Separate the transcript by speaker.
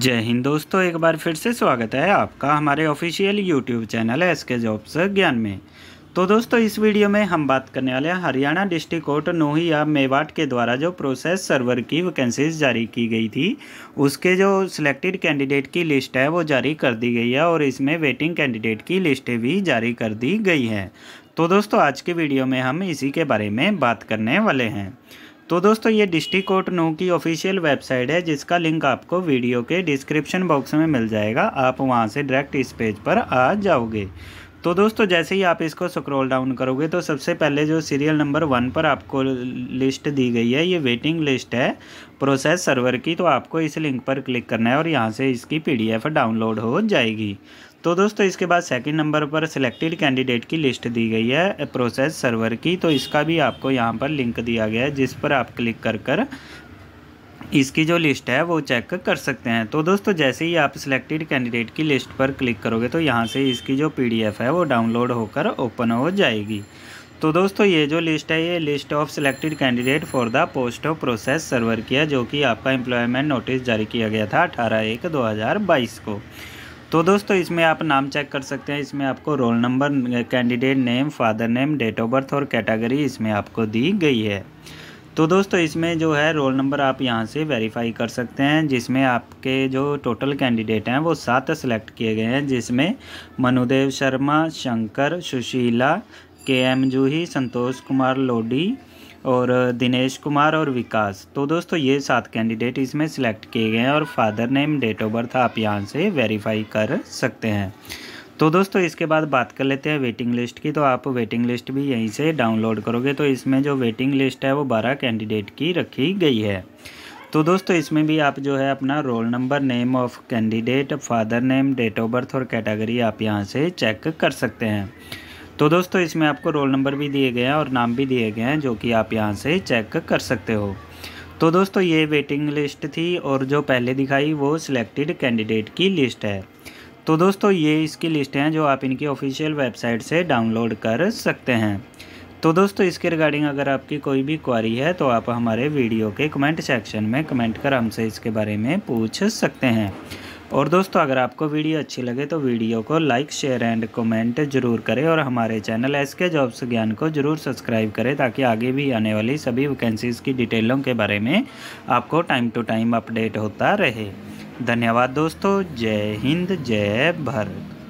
Speaker 1: जय हिंद दोस्तों एक बार फिर से स्वागत है आपका हमारे official YouTube channel S K jobs ज्ञान में तो दोस्तों इस वीडियो में हम बात करने वाले हैं हरियाणा डिस्ट्रिक्ट कोर्ट नोही या मेवाट के द्वारा जो प्रोसेस सर्वर की वैकेंसीज जारी की गई थी उसके जो सिलेक्टेड कैंडिडेट की लिस्ट है वो जारी कर दी गई है और इसमें वेटिंग कैंडिडेट की लिस्ट भी जारी कर दी गई है तो दोस्तों आज के वीडियो में हम इसी के बारे में बात करने वाले हैं तो दोस्तों ये डिस्ट्रिक्ट कोर्ट नो की ऑफिशियल वेबसाइट है जिसका लिंक आपको वीडियो के डिस्क्रिप्शन बॉक्स में मिल जाएगा आप वहाँ से डायरेक्ट इस पेज पर आ जाओगे तो दोस्तों जैसे ही आप इसको स्क्रॉल डाउन करोगे तो सबसे पहले जो सीरियल नंबर वन पर आपको लिस्ट दी गई है ये वेटिंग लिस्ट है प्रोसेस सर्वर की तो आपको इस लिंक पर क्लिक करना है और यहाँ से इसकी पीडीएफ डाउनलोड हो जाएगी तो दोस्तों इसके बाद सेकंड नंबर पर सिलेक्टेड कैंडिडेट की लिस्ट दी गई है प्रोसेस सर्वर की तो इसका भी आपको यहाँ पर लिंक दिया गया है जिस पर आप क्लिक कर कर इसकी जो लिस्ट है वो चेक कर सकते हैं तो दोस्तों जैसे ही आप सिलेक्टेड कैंडिडेट की लिस्ट पर क्लिक करोगे तो यहाँ से इसकी जो पी है वो डाउनलोड होकर ओपन हो जाएगी तो दोस्तों ये जो लिस्ट है ये list of selected candidate for the post of process server की है जो कि आपका एम्प्लॉयमेंट नोटिस जारी किया गया था अठारह एक दो हज़ार बाईस को तो दोस्तों इसमें आप नाम चेक कर सकते हैं इसमें आपको roll number candidate name father name date of birth और कैटेगरी इसमें आपको दी गई है तो दोस्तों इसमें जो है रोल नंबर आप यहाँ से वेरीफाई कर सकते हैं जिसमें आपके जो टोटल कैंडिडेट हैं वो सात सेलेक्ट किए गए हैं जिसमें मनुदेव शर्मा शंकर सुशीला के एम जूही संतोष कुमार लोडी और दिनेश कुमार और विकास तो दोस्तों ये सात कैंडिडेट इसमें सिलेक्ट किए गए हैं और father name date of birth आप यहाँ से वेरीफाई कर सकते हैं तो दोस्तों इसके बाद बात कर लेते हैं वेटिंग लिस्ट की तो आप वेटिंग लिस्ट भी यहीं से डाउनलोड करोगे तो इसमें जो वेटिंग लिस्ट है वो बारह कैंडिडेट की रखी गई है तो दोस्तों इसमें भी आप जो है अपना roll number name of candidate father name date of birth और कैटेगरी आप यहाँ से चेक कर सकते हैं तो दोस्तों इसमें आपको रोल नंबर भी दिए गए हैं और नाम भी दिए गए हैं जो कि आप यहाँ से चेक कर सकते हो तो दोस्तों ये वेटिंग लिस्ट थी और जो पहले दिखाई वो सिलेक्टेड कैंडिडेट की लिस्ट है तो दोस्तों ये इसकी लिस्ट हैं जो आप इनकी ऑफिशियल वेबसाइट से डाउनलोड कर सकते हैं तो दोस्तों इसके रिगार्डिंग अगर आपकी कोई भी क्वारी है तो आप हमारे वीडियो के कमेंट सेक्शन में कमेंट कर हमसे इसके बारे में पूछ सकते हैं और दोस्तों अगर आपको वीडियो अच्छी लगे तो वीडियो को लाइक शेयर एंड कमेंट जरूर करें और हमारे चैनल एस के जॉब्स ज्ञान को जरूर सब्सक्राइब करें ताकि आगे भी आने वाली सभी वैकेंसीज़ की डिटेलों के बारे में आपको टाइम टू टाइम अपडेट होता रहे धन्यवाद दोस्तों जय हिंद जय भारत